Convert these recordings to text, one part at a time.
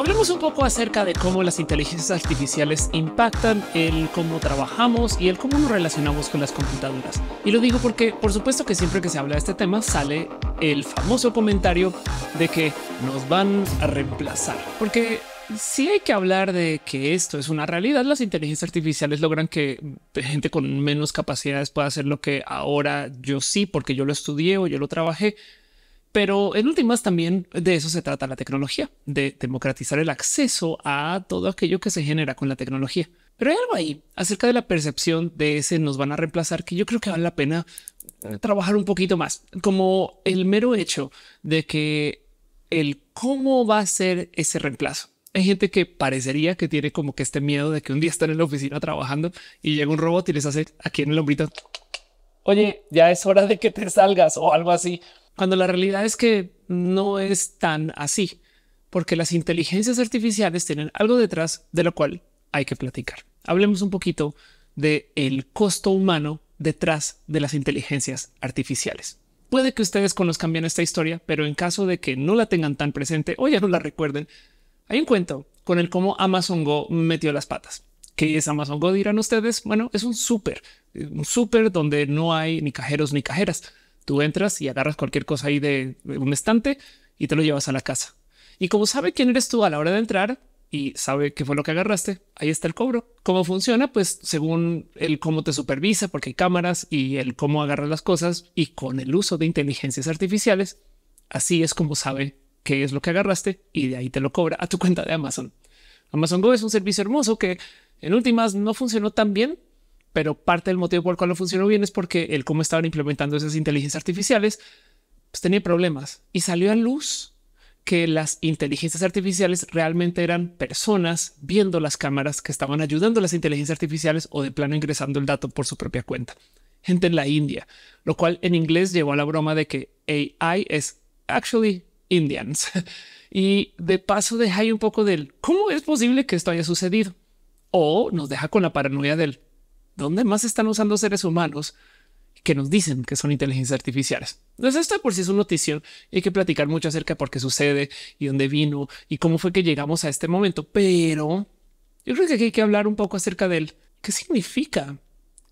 hablemos un poco acerca de cómo las inteligencias artificiales impactan el cómo trabajamos y el cómo nos relacionamos con las computadoras. Y lo digo porque, por supuesto, que siempre que se habla de este tema sale el famoso comentario de que nos van a reemplazar, porque si hay que hablar de que esto es una realidad. Las inteligencias artificiales logran que gente con menos capacidades pueda hacer lo que ahora yo sí, porque yo lo estudié o yo lo trabajé, pero en últimas también de eso se trata la tecnología, de democratizar el acceso a todo aquello que se genera con la tecnología. Pero hay algo ahí acerca de la percepción de ese nos van a reemplazar que yo creo que vale la pena eh. trabajar un poquito más, como el mero hecho de que el cómo va a ser ese reemplazo. Hay gente que parecería que tiene como que este miedo de que un día están en la oficina trabajando y llega un robot y les hace aquí en el hombrito. Oye, ya es hora de que te salgas o algo así cuando la realidad es que no es tan así, porque las inteligencias artificiales tienen algo detrás de lo cual hay que platicar. Hablemos un poquito de el costo humano detrás de las inteligencias artificiales. Puede que ustedes conozcan bien esta historia, pero en caso de que no la tengan tan presente o ya no la recuerden, hay un cuento con el cómo Amazon Go metió las patas. ¿Qué es Amazon Go? Dirán ustedes. Bueno, es un súper, un súper donde no hay ni cajeros ni cajeras. Tú entras y agarras cualquier cosa ahí de un estante y te lo llevas a la casa. Y como sabe quién eres tú a la hora de entrar y sabe qué fue lo que agarraste, ahí está el cobro. ¿Cómo funciona? Pues según el cómo te supervisa, porque hay cámaras y el cómo agarras las cosas y con el uso de inteligencias artificiales, así es como sabe qué es lo que agarraste y de ahí te lo cobra a tu cuenta de Amazon. Amazon Go es un servicio hermoso que en últimas no funcionó tan bien pero parte del motivo por el cual no funcionó bien es porque el cómo estaban implementando esas inteligencias artificiales pues tenía problemas y salió a luz que las inteligencias artificiales realmente eran personas viendo las cámaras que estaban ayudando a las inteligencias artificiales o de plano ingresando el dato por su propia cuenta. Gente en la India, lo cual en inglés llevó a la broma de que AI es actually Indians. Y de paso deja ahí un poco del cómo es posible que esto haya sucedido. O nos deja con la paranoia del ¿Dónde más están usando seres humanos que nos dicen que son inteligencias artificiales? Entonces pues esto por sí es una notición y hay que platicar mucho acerca de por qué sucede y dónde vino y cómo fue que llegamos a este momento. Pero yo creo que aquí hay que hablar un poco acerca del qué significa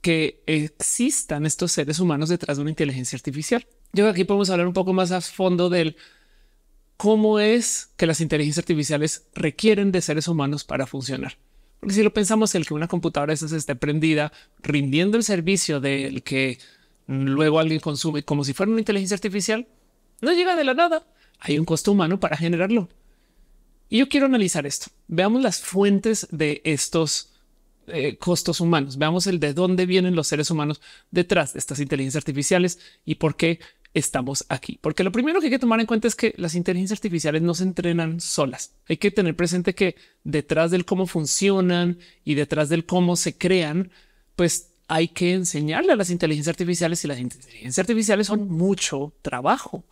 que existan estos seres humanos detrás de una inteligencia artificial. Yo creo que aquí podemos hablar un poco más a fondo del cómo es que las inteligencias artificiales requieren de seres humanos para funcionar. Porque si lo pensamos, el que una computadora esa esté prendida, rindiendo el servicio del que luego alguien consume como si fuera una inteligencia artificial, no llega de la nada. Hay un costo humano para generarlo. Y yo quiero analizar esto. Veamos las fuentes de estos eh, costos humanos. Veamos el de dónde vienen los seres humanos detrás de estas inteligencias artificiales y por qué estamos aquí. Porque lo primero que hay que tomar en cuenta es que las inteligencias artificiales no se entrenan solas. Hay que tener presente que detrás del cómo funcionan y detrás del cómo se crean, pues hay que enseñarle a las inteligencias artificiales y las inteligencias artificiales son mucho trabajo.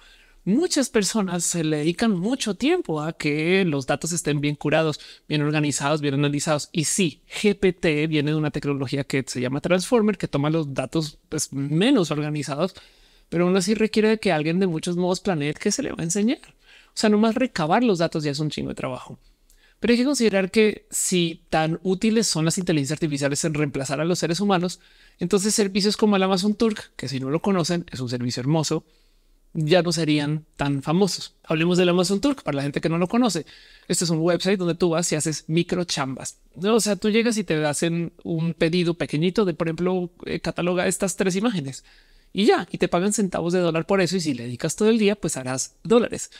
Muchas personas se le dedican mucho tiempo a que los datos estén bien curados, bien organizados, bien analizados. Y sí, GPT viene de una tecnología que se llama Transformer, que toma los datos pues, menos organizados, pero aún así requiere de que alguien de muchos modos planee que se le va a enseñar. O sea, más recabar los datos ya es un chingo de trabajo. Pero hay que considerar que si tan útiles son las inteligencias artificiales en reemplazar a los seres humanos, entonces servicios como el Amazon Turk, que si no lo conocen es un servicio hermoso, ya no serían tan famosos. Hablemos del Amazon Turk para la gente que no lo conoce. Este es un website donde tú vas y haces micro chambas. O sea, tú llegas y te hacen un pedido pequeñito de, por ejemplo, eh, cataloga estas tres imágenes y ya, y te pagan centavos de dólar por eso y si le dedicas todo el día, pues harás dólares.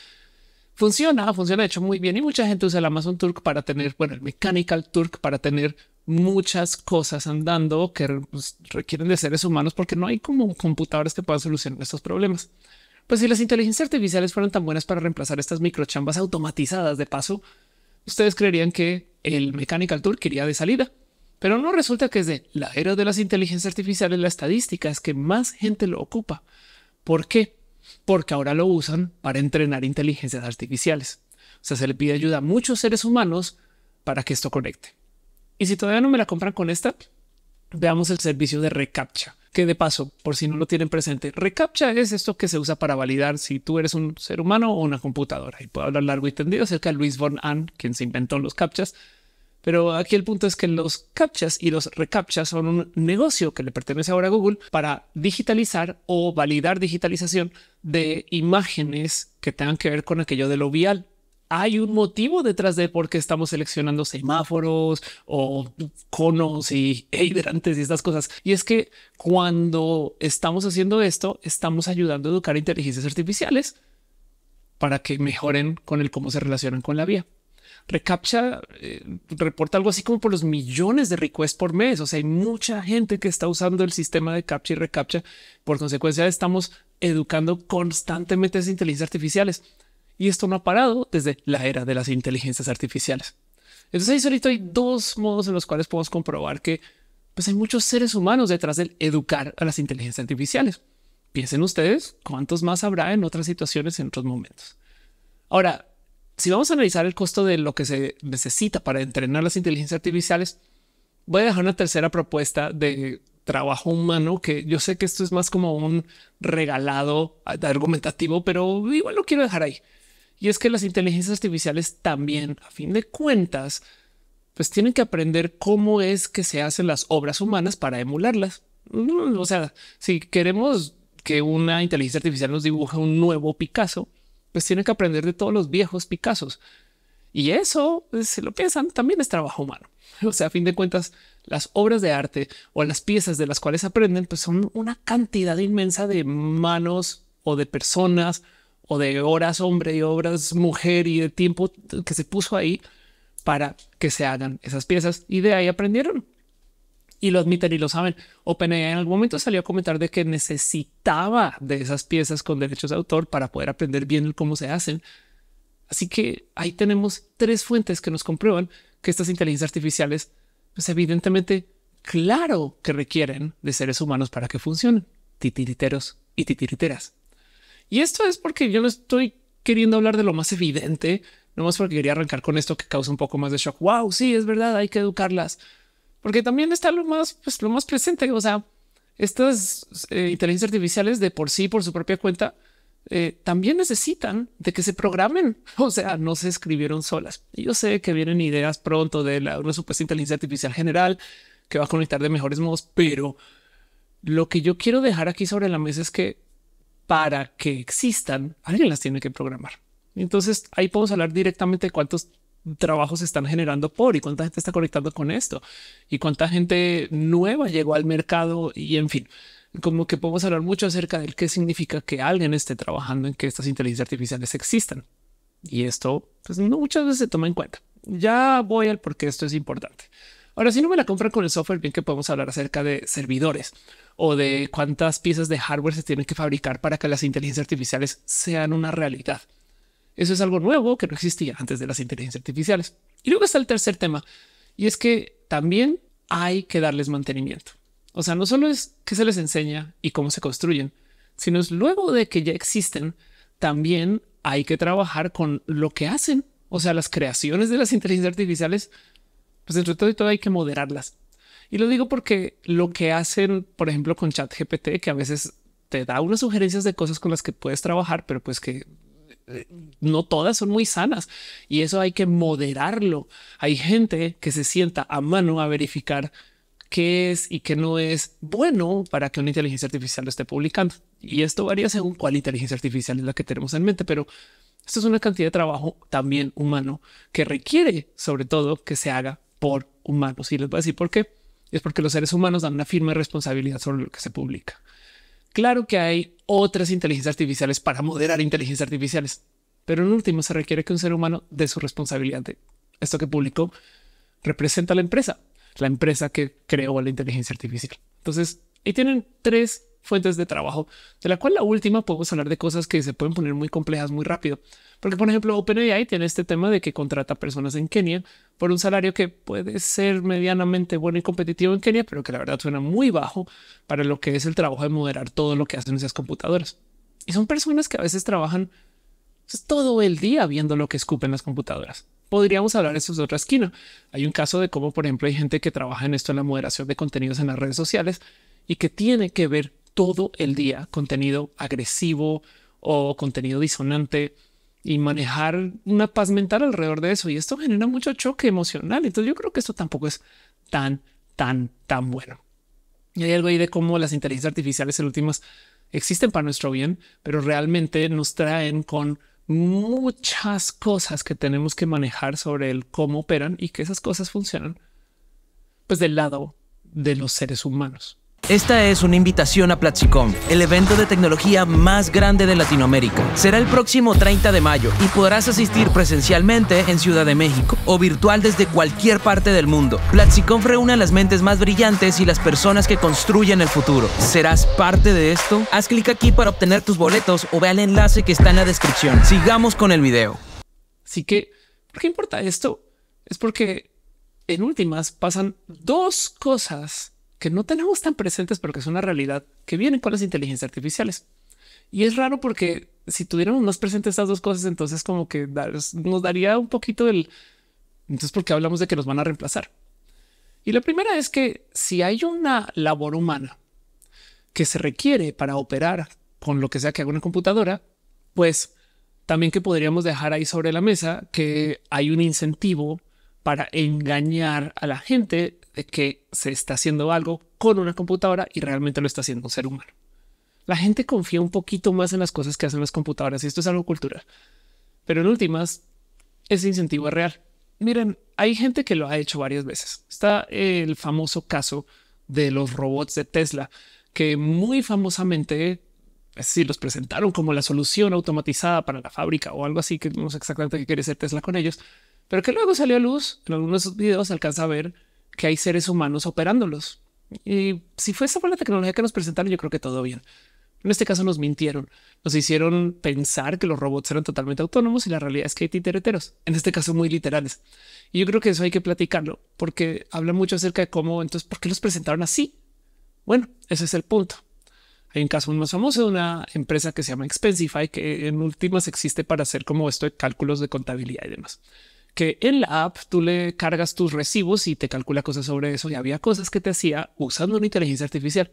Funciona, funciona de hecho muy bien y mucha gente usa el Amazon Turk para tener, bueno, el Mechanical Turk para tener muchas cosas andando que pues, requieren de seres humanos porque no hay como computadores que puedan solucionar estos problemas. Pues si las inteligencias artificiales fueran tan buenas para reemplazar estas microchambas automatizadas de paso, ustedes creerían que el Mechanical Turk iría de salida. Pero no resulta que es de la era de las inteligencias artificiales la estadística es que más gente lo ocupa. ¿Por qué? Porque ahora lo usan para entrenar inteligencias artificiales. O sea, se le pide ayuda a muchos seres humanos para que esto conecte. Y si todavía no me la compran con esta, veamos el servicio de reCAPTCHA, que de paso, por si no lo tienen presente, reCAPTCHA es esto que se usa para validar si tú eres un ser humano o una computadora. Y puedo hablar largo y tendido acerca de Luis von Ahn, quien se inventó los CAPTCHAs, pero aquí el punto es que los captchas y los recaptchas son un negocio que le pertenece ahora a Google para digitalizar o validar digitalización de imágenes que tengan que ver con aquello de lo vial hay un motivo detrás de por qué estamos seleccionando semáforos o conos y hidrantes y estas cosas. Y es que cuando estamos haciendo esto, estamos ayudando a educar inteligencias artificiales para que mejoren con el cómo se relacionan con la vía. Recaptcha eh, reporta algo así como por los millones de requests por mes. O sea, hay mucha gente que está usando el sistema de captcha y recaptcha. Por consecuencia, estamos educando constantemente a esas inteligencias artificiales. Y esto no ha parado desde la era de las inteligencias artificiales. Entonces ahí solito hay dos modos en los cuales podemos comprobar que pues hay muchos seres humanos detrás del educar a las inteligencias artificiales. Piensen ustedes cuántos más habrá en otras situaciones, en otros momentos. Ahora, si vamos a analizar el costo de lo que se necesita para entrenar las inteligencias artificiales, voy a dejar una tercera propuesta de trabajo humano, que yo sé que esto es más como un regalado argumentativo, pero igual lo quiero dejar ahí. Y es que las inteligencias artificiales también, a fin de cuentas, pues tienen que aprender cómo es que se hacen las obras humanas para emularlas. Mm, o sea, si queremos que una inteligencia artificial nos dibuje un nuevo Picasso, pues tienen que aprender de todos los viejos Picassos. Y eso, eh, se lo piensan, también es trabajo humano. O sea, a fin de cuentas, las obras de arte o las piezas de las cuales aprenden, pues son una cantidad inmensa de manos o de personas o de horas hombre y obras mujer y de tiempo que se puso ahí para que se hagan esas piezas y de ahí aprendieron y lo admiten y lo saben. OpenAI en algún momento salió a comentar de que necesitaba de esas piezas con derechos de autor para poder aprender bien cómo se hacen. Así que ahí tenemos tres fuentes que nos comprueban que estas inteligencias artificiales, pues evidentemente, claro que requieren de seres humanos para que funcionen, titiriteros y titiriteras. Y esto es porque yo no estoy queriendo hablar de lo más evidente, no más porque quería arrancar con esto que causa un poco más de shock. Wow, sí, es verdad, hay que educarlas porque también está lo más, pues, lo más presente. O sea, estas eh, inteligencias artificiales de por sí, por su propia cuenta, eh, también necesitan de que se programen. O sea, no se escribieron solas. Y yo sé que vienen ideas pronto de la, una supuesta inteligencia artificial general que va a conectar de mejores modos, pero lo que yo quiero dejar aquí sobre la mesa es que para que existan, alguien las tiene que programar. Entonces ahí podemos hablar directamente de cuántos trabajos se están generando por y cuánta gente está conectando con esto y cuánta gente nueva llegó al mercado y en fin, como que podemos hablar mucho acerca del qué significa que alguien esté trabajando en que estas inteligencias artificiales existan. Y esto pues, no muchas veces se toma en cuenta. Ya voy al por qué esto es importante. Ahora, si no me la compran con el software, bien que podemos hablar acerca de servidores o de cuántas piezas de hardware se tienen que fabricar para que las inteligencias artificiales sean una realidad. Eso es algo nuevo que no existía antes de las inteligencias artificiales. Y luego está el tercer tema, y es que también hay que darles mantenimiento. O sea, no solo es que se les enseña y cómo se construyen, sino es luego de que ya existen, también hay que trabajar con lo que hacen. O sea, las creaciones de las inteligencias artificiales, pues entre todo y todo hay que moderarlas. Y lo digo porque lo que hacen, por ejemplo, con ChatGPT, que a veces te da unas sugerencias de cosas con las que puedes trabajar, pero pues que eh, no todas son muy sanas y eso hay que moderarlo. Hay gente que se sienta a mano a verificar qué es y qué no es bueno para que una inteligencia artificial lo esté publicando. Y esto varía según cuál inteligencia artificial es la que tenemos en mente, pero esto es una cantidad de trabajo también humano que requiere sobre todo que se haga por humanos. Y les voy a decir por qué. Es porque los seres humanos dan una firme responsabilidad sobre lo que se publica. Claro que hay otras inteligencias artificiales para moderar inteligencias artificiales, pero en último se requiere que un ser humano dé su responsabilidad esto que publicó representa a la empresa, la empresa que creó la inteligencia artificial. Entonces, ahí tienen tres fuentes de trabajo, de la cual la última podemos hablar de cosas que se pueden poner muy complejas muy rápido. Porque, por ejemplo, OpenAI tiene este tema de que contrata personas en Kenia por un salario que puede ser medianamente bueno y competitivo en Kenia, pero que la verdad suena muy bajo para lo que es el trabajo de moderar todo lo que hacen esas computadoras. Y son personas que a veces trabajan pues, todo el día viendo lo que escupen las computadoras podríamos hablar de de otra esquina. Hay un caso de cómo, por ejemplo, hay gente que trabaja en esto, en la moderación de contenidos en las redes sociales y que tiene que ver todo el día contenido agresivo o contenido disonante y manejar una paz mental alrededor de eso. Y esto genera mucho choque emocional. Entonces yo creo que esto tampoco es tan, tan, tan bueno. Y hay algo ahí de cómo las inteligencias artificiales en últimas existen para nuestro bien, pero realmente nos traen con muchas cosas que tenemos que manejar sobre el cómo operan y que esas cosas funcionan, pues del lado de los seres humanos. Esta es una invitación a Platziconf, el evento de tecnología más grande de Latinoamérica. Será el próximo 30 de mayo y podrás asistir presencialmente en Ciudad de México o virtual desde cualquier parte del mundo. Platziconf reúne a las mentes más brillantes y las personas que construyen el futuro. ¿Serás parte de esto? Haz clic aquí para obtener tus boletos o ve al enlace que está en la descripción. Sigamos con el video. Así que, ¿por qué importa esto? Es porque en últimas pasan dos cosas que no tenemos tan presentes, pero que es una realidad que vienen con las inteligencias artificiales. Y es raro porque si tuviéramos más presentes estas dos cosas, entonces como que nos daría un poquito el... Entonces, porque hablamos de que nos van a reemplazar? Y la primera es que si hay una labor humana que se requiere para operar con lo que sea que haga una computadora, pues también que podríamos dejar ahí sobre la mesa que hay un incentivo para engañar a la gente que se está haciendo algo con una computadora y realmente lo está haciendo un ser humano. La gente confía un poquito más en las cosas que hacen las computadoras y esto es algo cultural. Pero en últimas, ese incentivo es real. Miren, hay gente que lo ha hecho varias veces. Está el famoso caso de los robots de Tesla, que muy famosamente si pues, los presentaron como la solución automatizada para la fábrica o algo así, que no sé exactamente qué quiere hacer Tesla con ellos, pero que luego salió a luz en algunos videos, alcanza a ver que hay seres humanos operándolos. Y si fue esa fue la tecnología que nos presentaron, yo creo que todo bien. En este caso nos mintieron, nos hicieron pensar que los robots eran totalmente autónomos y la realidad es que hay titereteros, en este caso muy literales. Y yo creo que eso hay que platicarlo porque habla mucho acerca de cómo, entonces, ¿por qué los presentaron así? Bueno, ese es el punto. Hay un caso más famoso de una empresa que se llama Expensify, que en últimas existe para hacer como esto de cálculos de contabilidad y demás que en la app tú le cargas tus recibos y te calcula cosas sobre eso y había cosas que te hacía usando una inteligencia artificial.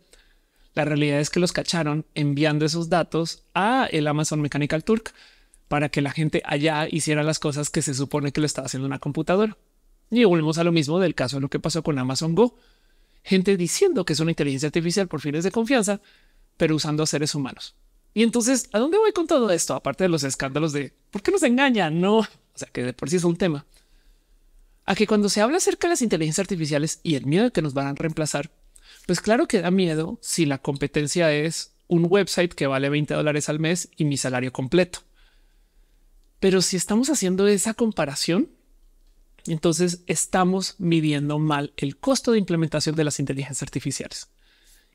La realidad es que los cacharon enviando esos datos a el Amazon Mechanical Turk para que la gente allá hiciera las cosas que se supone que lo estaba haciendo una computadora. Y volvemos a lo mismo del caso de lo que pasó con Amazon Go. Gente diciendo que es una inteligencia artificial por fines de confianza, pero usando a seres humanos. Y entonces, ¿a dónde voy con todo esto? Aparte de los escándalos de por qué nos engañan, no o sea que de por sí es un tema, a que cuando se habla acerca de las inteligencias artificiales y el miedo de que nos van a reemplazar, pues claro que da miedo si la competencia es un website que vale 20 dólares al mes y mi salario completo. Pero si estamos haciendo esa comparación, entonces estamos midiendo mal el costo de implementación de las inteligencias artificiales.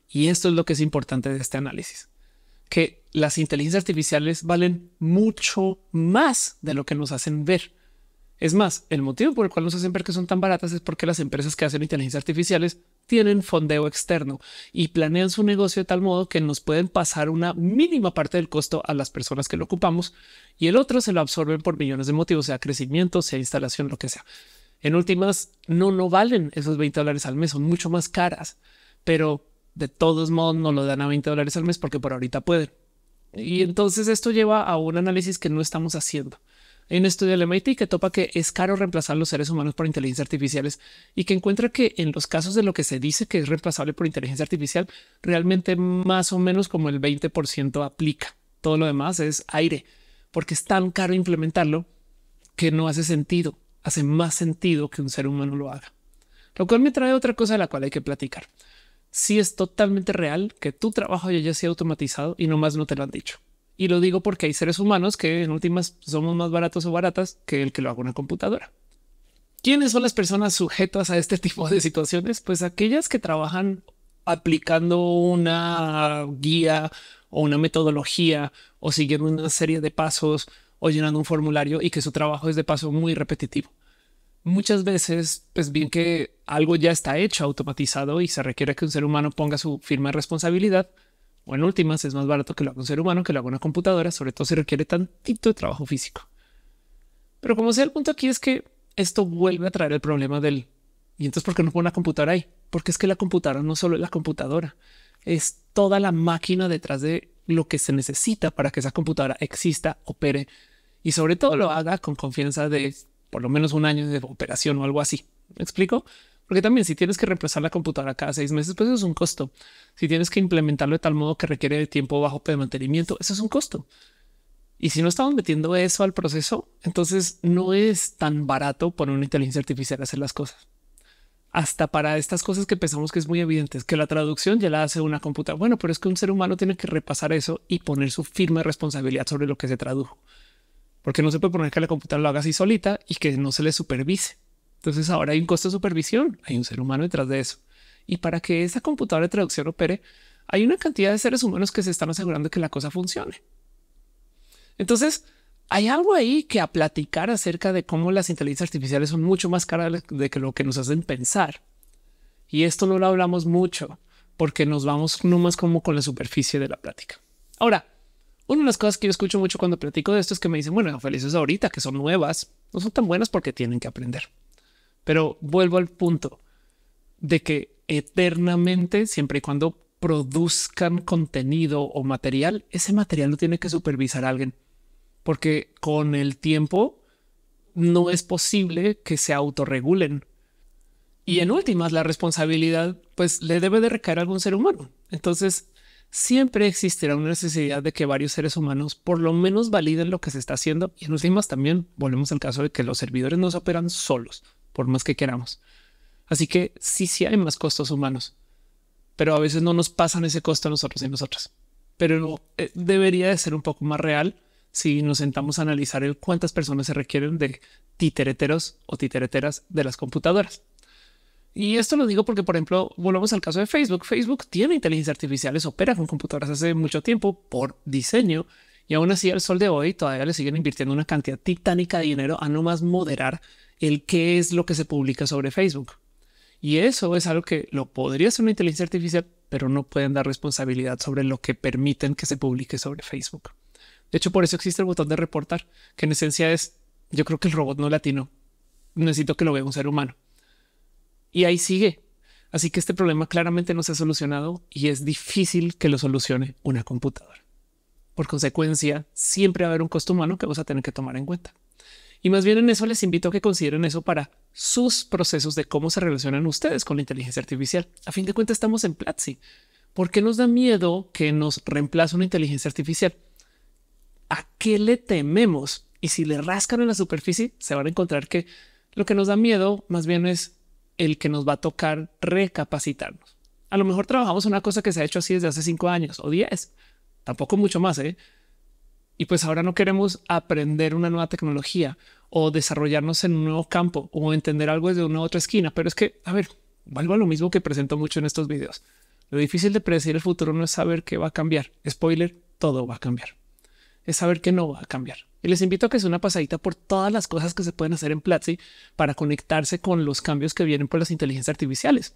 Y esto es lo que es importante de este análisis que las inteligencias artificiales valen mucho más de lo que nos hacen ver. Es más, el motivo por el cual nos hacen ver que son tan baratas es porque las empresas que hacen inteligencias artificiales tienen fondeo externo y planean su negocio de tal modo que nos pueden pasar una mínima parte del costo a las personas que lo ocupamos y el otro se lo absorben por millones de motivos, sea crecimiento, sea instalación, lo que sea. En últimas, no, no valen esos 20 dólares al mes, son mucho más caras, pero de todos modos no lo dan a 20 dólares al mes porque por ahorita pueden. Y entonces esto lleva a un análisis que no estamos haciendo. Hay un estudio del MIT que topa que es caro reemplazar los seres humanos por inteligencia artificiales y que encuentra que en los casos de lo que se dice que es reemplazable por inteligencia artificial, realmente más o menos como el 20% aplica. Todo lo demás es aire, porque es tan caro implementarlo que no hace sentido. Hace más sentido que un ser humano lo haga. Lo cual me trae otra cosa de la cual hay que platicar sí es totalmente real que tu trabajo ya sea automatizado y nomás no te lo han dicho. Y lo digo porque hay seres humanos que en últimas somos más baratos o baratas que el que lo haga una computadora. ¿Quiénes son las personas sujetas a este tipo de situaciones? Pues aquellas que trabajan aplicando una guía o una metodología o siguiendo una serie de pasos o llenando un formulario y que su trabajo es de paso muy repetitivo muchas veces, pues bien que algo ya está hecho, automatizado y se requiere que un ser humano ponga su firma de responsabilidad, o en últimas es más barato que lo haga un ser humano que lo haga una computadora, sobre todo si requiere tantito de trabajo físico. Pero como sea, el punto aquí es que esto vuelve a traer el problema del y entonces ¿por qué no pone una computadora ahí? Porque es que la computadora no solo es la computadora, es toda la máquina detrás de lo que se necesita para que esa computadora exista, opere y sobre todo lo haga con confianza de por lo menos un año de operación o algo así. ¿Me explico? Porque también si tienes que reemplazar la computadora cada seis meses, pues eso es un costo. Si tienes que implementarlo de tal modo que requiere de tiempo bajo de mantenimiento, eso es un costo. Y si no estamos metiendo eso al proceso, entonces no es tan barato poner una inteligencia artificial a hacer las cosas. Hasta para estas cosas que pensamos que es muy evidente, es que la traducción ya la hace una computadora. Bueno, pero es que un ser humano tiene que repasar eso y poner su firme responsabilidad sobre lo que se tradujo porque no se puede poner que la computadora lo haga así solita y que no se le supervise. Entonces ahora hay un costo de supervisión, hay un ser humano detrás de eso. Y para que esa computadora de traducción opere, hay una cantidad de seres humanos que se están asegurando que la cosa funcione. Entonces, hay algo ahí que a platicar acerca de cómo las inteligencias artificiales son mucho más caras de que lo que nos hacen pensar. Y esto no lo hablamos mucho porque nos vamos nomás como con la superficie de la plática. Ahora, una de las cosas que yo escucho mucho cuando platico de esto es que me dicen, bueno, felices ahorita que son nuevas, no son tan buenas porque tienen que aprender. Pero vuelvo al punto de que eternamente, siempre y cuando produzcan contenido o material, ese material lo tiene que supervisar a alguien, porque con el tiempo no es posible que se autorregulen. Y en últimas, la responsabilidad pues le debe de recaer a algún ser humano. Entonces, siempre existirá una necesidad de que varios seres humanos por lo menos validen lo que se está haciendo y en últimas también volvemos al caso de que los servidores no se operan solos, por más que queramos. Así que sí, sí hay más costos humanos, pero a veces no nos pasan ese costo a nosotros y nosotras. Pero eh, debería de ser un poco más real si nos sentamos a analizar el cuántas personas se requieren de titereteros o titereteras de las computadoras. Y esto lo digo porque, por ejemplo, volvamos al caso de Facebook. Facebook tiene inteligencia artificial, opera con computadoras hace mucho tiempo por diseño. Y aún así, al sol de hoy, todavía le siguen invirtiendo una cantidad titánica de dinero a no más moderar el qué es lo que se publica sobre Facebook. Y eso es algo que lo podría hacer una inteligencia artificial, pero no pueden dar responsabilidad sobre lo que permiten que se publique sobre Facebook. De hecho, por eso existe el botón de reportar, que en esencia es, yo creo que el robot no latino. Necesito que lo vea un ser humano y ahí sigue. Así que este problema claramente no se ha solucionado y es difícil que lo solucione una computadora. Por consecuencia, siempre va a haber un costo humano que vas a tener que tomar en cuenta. Y más bien en eso les invito a que consideren eso para sus procesos de cómo se relacionan ustedes con la inteligencia artificial. A fin de cuentas, estamos en Platzi. ¿Por qué nos da miedo que nos reemplace una inteligencia artificial? ¿A qué le tememos? Y si le rascan en la superficie, se van a encontrar que lo que nos da miedo más bien es el que nos va a tocar recapacitarnos. A lo mejor trabajamos una cosa que se ha hecho así desde hace cinco años o diez, tampoco mucho más. ¿eh? Y pues ahora no queremos aprender una nueva tecnología o desarrollarnos en un nuevo campo o entender algo desde una otra esquina. Pero es que, a ver, vuelvo a lo mismo que presento mucho en estos videos. Lo difícil de predecir el futuro no es saber qué va a cambiar. Spoiler, todo va a cambiar es saber que no va a cambiar. Y les invito a que es una pasadita por todas las cosas que se pueden hacer en Platzi para conectarse con los cambios que vienen por las inteligencias artificiales.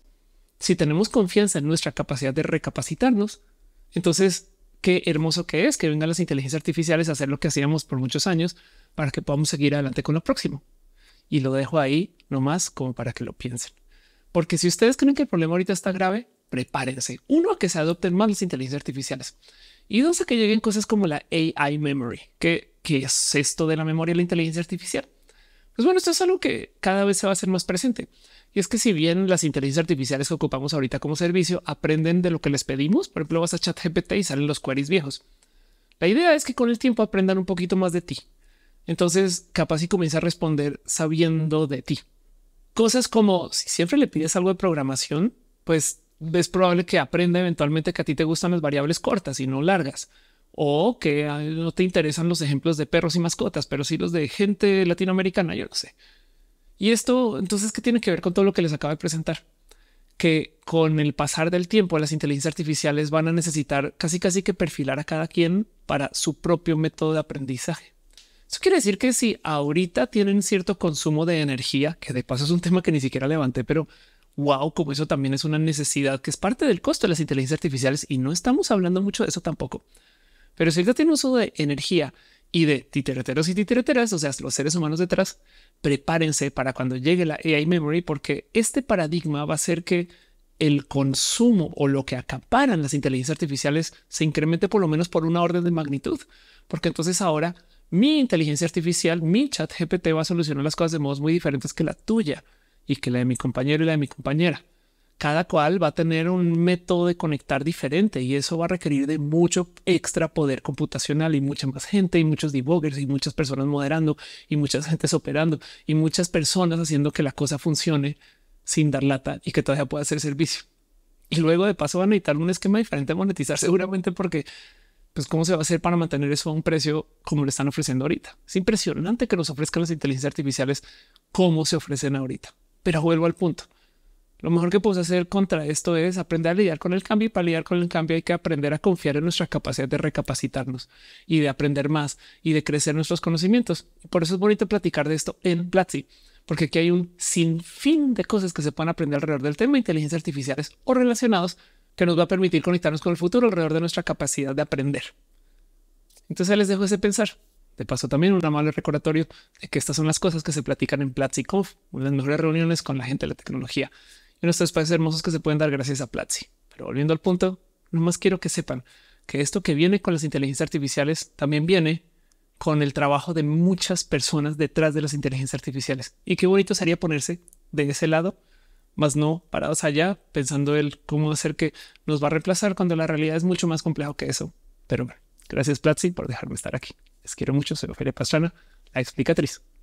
Si tenemos confianza en nuestra capacidad de recapacitarnos, entonces qué hermoso que es que vengan las inteligencias artificiales a hacer lo que hacíamos por muchos años para que podamos seguir adelante con lo próximo. Y lo dejo ahí nomás como para que lo piensen. Porque si ustedes creen que el problema ahorita está grave, prepárense. Uno, a que se adopten más las inteligencias artificiales. Y dos, se que lleguen cosas como la AI Memory, que, es esto de la memoria y la inteligencia artificial. Pues bueno, esto es algo que cada vez se va a hacer más presente. Y es que si bien las inteligencias artificiales que ocupamos ahorita como servicio aprenden de lo que les pedimos, por ejemplo, vas a ChatGPT y salen los queries viejos. La idea es que con el tiempo aprendan un poquito más de ti. Entonces, capaz y comienza a responder sabiendo de ti. Cosas como si siempre le pides algo de programación, pues es probable que aprenda eventualmente que a ti te gustan las variables cortas y no largas o que ah, no te interesan los ejemplos de perros y mascotas, pero sí los de gente latinoamericana, yo no sé. Y esto, entonces, ¿qué tiene que ver con todo lo que les acabo de presentar? Que con el pasar del tiempo, las inteligencias artificiales van a necesitar casi casi que perfilar a cada quien para su propio método de aprendizaje. Eso quiere decir que si ahorita tienen cierto consumo de energía, que de paso es un tema que ni siquiera levanté, pero wow, como eso también es una necesidad que es parte del costo de las inteligencias artificiales y no estamos hablando mucho de eso tampoco. Pero si ahorita tiene uso de energía y de titereteros y titereteras, o sea, los seres humanos detrás, prepárense para cuando llegue la AI memory, porque este paradigma va a hacer que el consumo o lo que acaparan las inteligencias artificiales se incremente por lo menos por una orden de magnitud, porque entonces ahora mi inteligencia artificial, mi chat GPT va a solucionar las cosas de modos muy diferentes que la tuya y que la de mi compañero y la de mi compañera. Cada cual va a tener un método de conectar diferente y eso va a requerir de mucho extra poder computacional y mucha más gente y muchos debuggers y muchas personas moderando y muchas gentes operando y muchas personas haciendo que la cosa funcione sin dar lata y que todavía pueda hacer servicio. Y luego de paso van a necesitar un esquema diferente a monetizar seguramente porque pues cómo se va a hacer para mantener eso a un precio como le están ofreciendo ahorita. Es impresionante que nos ofrezcan las inteligencias artificiales como se ofrecen ahorita. Pero vuelvo al punto. Lo mejor que puedo hacer contra esto es aprender a lidiar con el cambio y para lidiar con el cambio hay que aprender a confiar en nuestra capacidad de recapacitarnos y de aprender más y de crecer nuestros conocimientos. Por eso es bonito platicar de esto en Platzi, porque aquí hay un sinfín de cosas que se pueden aprender alrededor del tema inteligencias inteligencia artificiales o relacionados que nos va a permitir conectarnos con el futuro alrededor de nuestra capacidad de aprender. Entonces les dejo ese pensar. De paso, también un amable recordatorio de que estas son las cosas que se platican en PlatziConf, una de las mejores reuniones con la gente de la tecnología y nuestros países hermosos que se pueden dar gracias a Platzi. Pero volviendo al punto, más quiero que sepan que esto que viene con las inteligencias artificiales también viene con el trabajo de muchas personas detrás de las inteligencias artificiales. Y qué bonito sería ponerse de ese lado, más no parados allá pensando el cómo hacer que nos va a reemplazar cuando la realidad es mucho más compleja que eso. Pero bueno. Gracias, Platzi, por dejarme estar aquí. Les quiero mucho. Soy Ofelia Pastrana, la explicatriz.